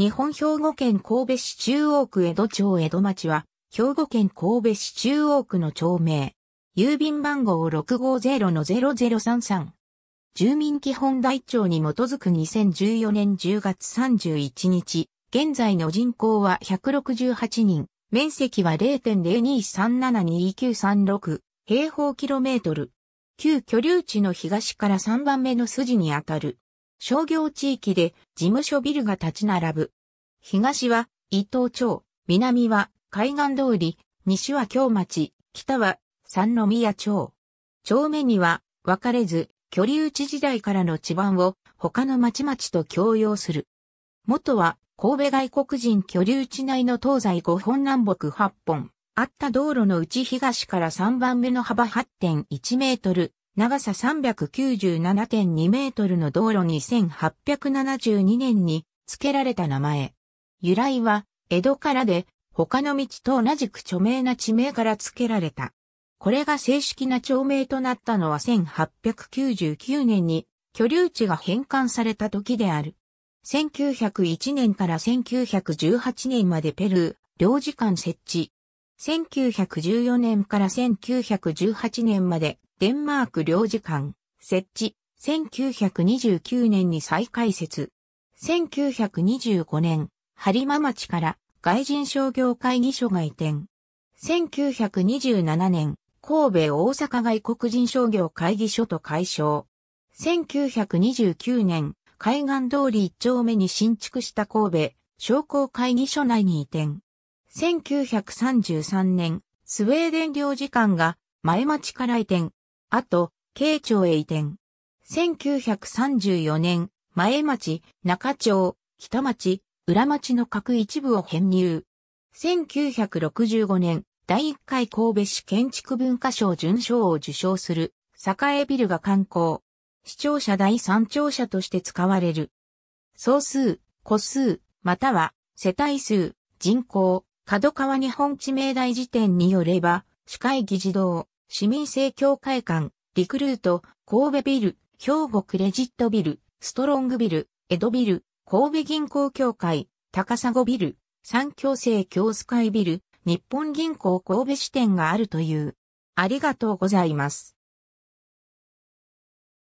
日本兵庫県神戸市中央区江戸町江戸町は、兵庫県神戸市中央区の町名。郵便番号650-0033。住民基本台帳に基づく2014年10月31日、現在の人口は168人、面積は0.02372936平方キロメートル。旧居留地の東から3番目の筋にあたる商業地域で事務所ビルが立ち並ぶ。東は伊東町、南は海岸通り、西は京町、北は三宮町。町目には分かれず、居留地時代からの地盤を他の町々と共用する。元は神戸外国人居留地内の東西5本南北8本、あった道路のうち東から3番目の幅8.1メートル、長さ397.2メートルの道路に1872年に付けられた名前。由来は、江戸からで、他の道と同じく著名な地名から付けられた。これが正式な町名となったのは1899年に居留地が返還された時である。1901年から1918年までペルー、領事館設置。1914年から1918年までデンマーク領事館、設置、1929年に再開設。1925年、播磨町から外人商業会議所が移転。1927年、神戸大阪外国人商業会議所と解消。1929年、海岸通り一丁目に新築した神戸商工会議所内に移転。1933年、スウェーデン領事館が前町から移転。あと、慶長へ移転。1934年、前町、中町、北町、裏町の各一部を編入。1965年、第1回神戸市建築文化賞準賞を受賞する、栄ビルが観光。視聴者第三庁舎として使われる。総数、個数、または、世帯数、人口、角川日本地名大辞典によれば、市会議事堂、市民性協会館、リクルート、神戸ビル、兵庫クレジットビル、ストロングビル、江戸ビル、神戸銀行協会、高砂ビル、三共生協スカイビル、日本銀行神戸支店があるという。ありがとうございます。